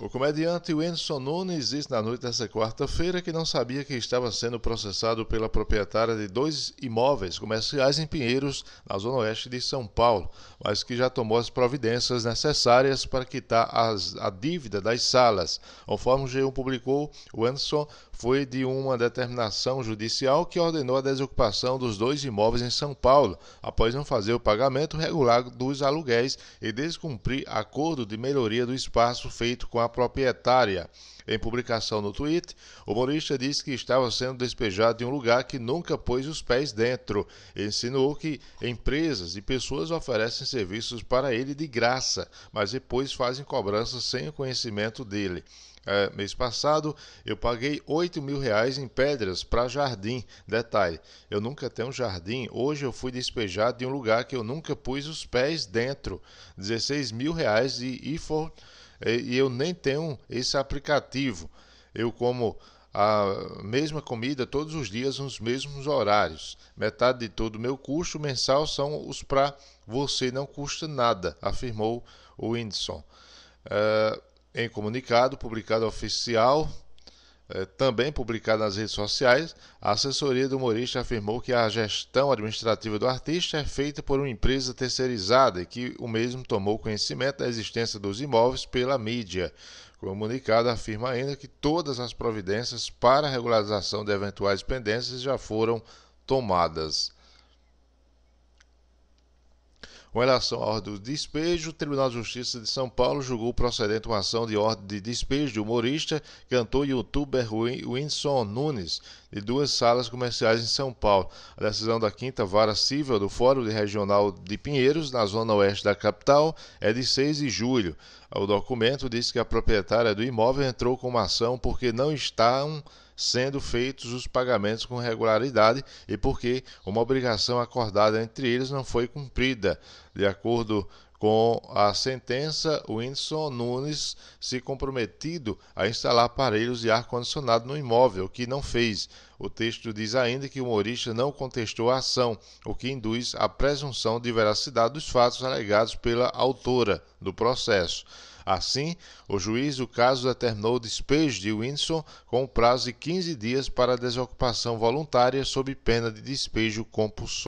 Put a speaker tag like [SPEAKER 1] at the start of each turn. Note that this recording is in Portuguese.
[SPEAKER 1] O comediante Wenson Nunes disse na noite desta quarta-feira que não sabia que estava sendo processado pela proprietária de dois imóveis comerciais em Pinheiros, na zona oeste de São Paulo, mas que já tomou as providências necessárias para quitar as, a dívida das salas. Conforme o G1 publicou, Wenson foi de uma determinação judicial que ordenou a desocupação dos dois imóveis em São Paulo, após não fazer o pagamento regular dos aluguéis e descumprir acordo de melhoria do espaço feito com a proprietária. Em publicação no tweet, o humorista disse que estava sendo despejado de um lugar que nunca pôs os pés dentro. Insinuou que empresas e pessoas oferecem serviços para ele de graça, mas depois fazem cobranças sem o conhecimento dele. É, mês passado, eu paguei 8 mil reais em pedras para jardim. Detalhe, eu nunca tenho jardim. Hoje eu fui despejado de um lugar que eu nunca pus os pés dentro. 16 mil reais de for e eu nem tenho esse aplicativo. Eu como a mesma comida todos os dias nos mesmos horários. Metade de todo o meu custo mensal são os para você não custa nada, afirmou o Whindersson. Uh, em comunicado publicado oficial eh, também publicado nas redes sociais, a assessoria do humorista afirmou que a gestão administrativa do artista é feita por uma empresa terceirizada e que o mesmo tomou conhecimento da existência dos imóveis pela mídia. O comunicado afirma ainda que todas as providências para a regularização de eventuais pendências já foram tomadas. Com relação à ordem do despejo, o Tribunal de Justiça de São Paulo julgou procedente uma ação de ordem de despejo de humorista, cantor e youtuber Winson Nunes, de duas salas comerciais em São Paulo. A decisão da quinta vara civil do Fórum Regional de Pinheiros, na zona oeste da capital, é de 6 de julho. O documento diz que a proprietária do imóvel entrou com uma ação porque não está um sendo feitos os pagamentos com regularidade e porque uma obrigação acordada entre eles não foi cumprida. De acordo com a sentença, o Whindersson Nunes se comprometido a instalar aparelhos de ar-condicionado no imóvel, que não fez. O texto diz ainda que o humorista não contestou a ação, o que induz a presunção de veracidade dos fatos alegados pela autora do processo. Assim, o juiz do caso determinou o despejo de Winson com o prazo de 15 dias para desocupação voluntária sob pena de despejo compulsório.